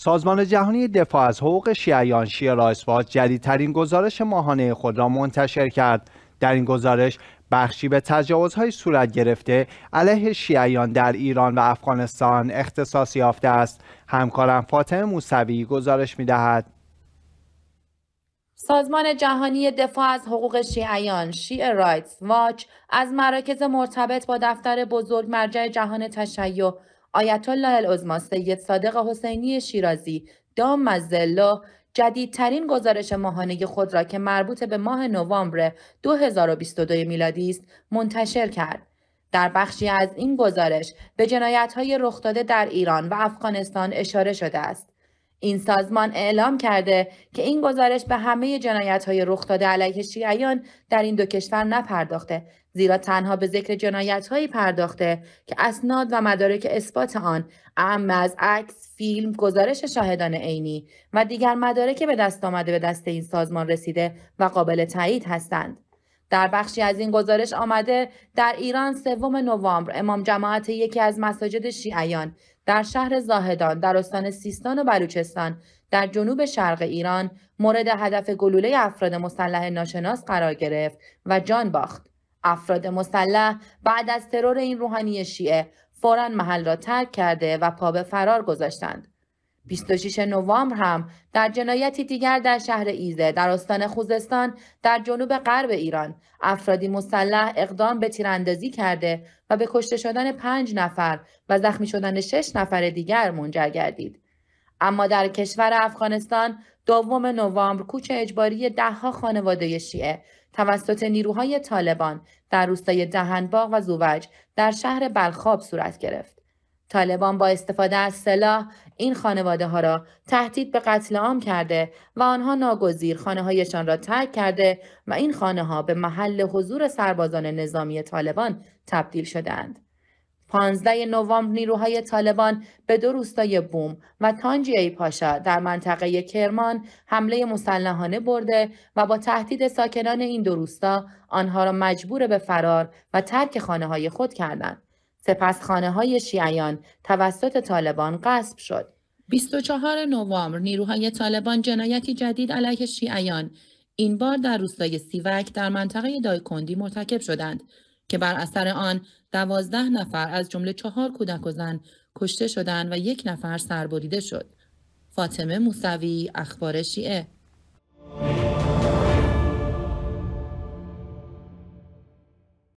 سازمان جهانی دفاع از حقوق شیعیان شیعه جدیدترین گزارش ماهانه خود را منتشر کرد در این گزارش بخشی به تجاوزهای صورت گرفته علیه شیعیان در ایران و افغانستان اختصاص یافته است همکارم فاطمه موسوی گزارش دهد. سازمان جهانی دفاع از حقوق شیعیان شیع رایتس واچ از مراکز مرتبط با دفتر بزرگ مرجع جهان تشیع آیت الله العظما سید صادق حسینی شیرازی دام مزله جدیدترین گزارش ماهانه خود را که مربوط به ماه نوامبر 2022 میلادی است منتشر کرد در بخشی از این گزارش به جنایت های رخ داده در ایران و افغانستان اشاره شده است این سازمان اعلام کرده که این گزارش به همه جنایت های رخ داده علیه شیعیان در این دو کشور نپرداخته زیرا تنها به ذکر جنایت هایی پرداخته که اسناد و مدارک اثبات آن اعم از عکس فیلم گزارش شاهدان عینی و دیگر مدارک به دست آمده به دست این سازمان رسیده و قابل تایید هستند در بخشی از این گزارش آمده در ایران سوم نوامبر امام جماعت یکی از مساجد شیعیان در شهر زاهدان در استان سیستان و بلوچستان در جنوب شرق ایران مورد هدف گلوله افراد مسلح ناشناس قرار گرفت و جان باخت. افراد مسلح بعد از ترور این روحانی شیعه فورا محل را ترک کرده و پا به فرار گذاشتند. 26 نوامبر هم در جنایتی دیگر در شهر ایزه در استان خوزستان در جنوب غرب ایران افرادی مسلح اقدام به تیراندازی کرده و به کشته شدن پنج نفر و زخمی شدن شش نفر دیگر منجر گردید. اما در کشور افغانستان دوم نوامبر کوچ اجباری دهها خانواده شیعه توسط نیروهای طالبان در روستای دهنباغ و زووج در شهر بلخاب صورت گرفت. طالبان با استفاده از سلاح این خانواده ها را تهدید به قتل عام کرده و آنها ناگزیر خانه هایشان را ترک کرده و این خانه ها به محل حضور سربازان نظامی طالبان تبدیل شدند. 15 نوامبر نیروهای طالبان به دو روستای بوم و ای پاشا در منطقه کرمان حمله مسلحانه برده و با تهدید ساکنان این دو روستا آنها را مجبور به فرار و ترک خانه های خود کردند. سپس خانه های شیعیان توسط طالبان قصب شد. 24 نوامبر نیروهای طالبان جنایتی جدید علیه شیعیان این بار در روستای سیوک در منطقه دایکندی مرتکب شدند که بر اثر آن دوازده نفر از جمله چهار کودک و زن کشته شدند و یک نفر سربریده شد. فاطمه موسوی اخبار شیعه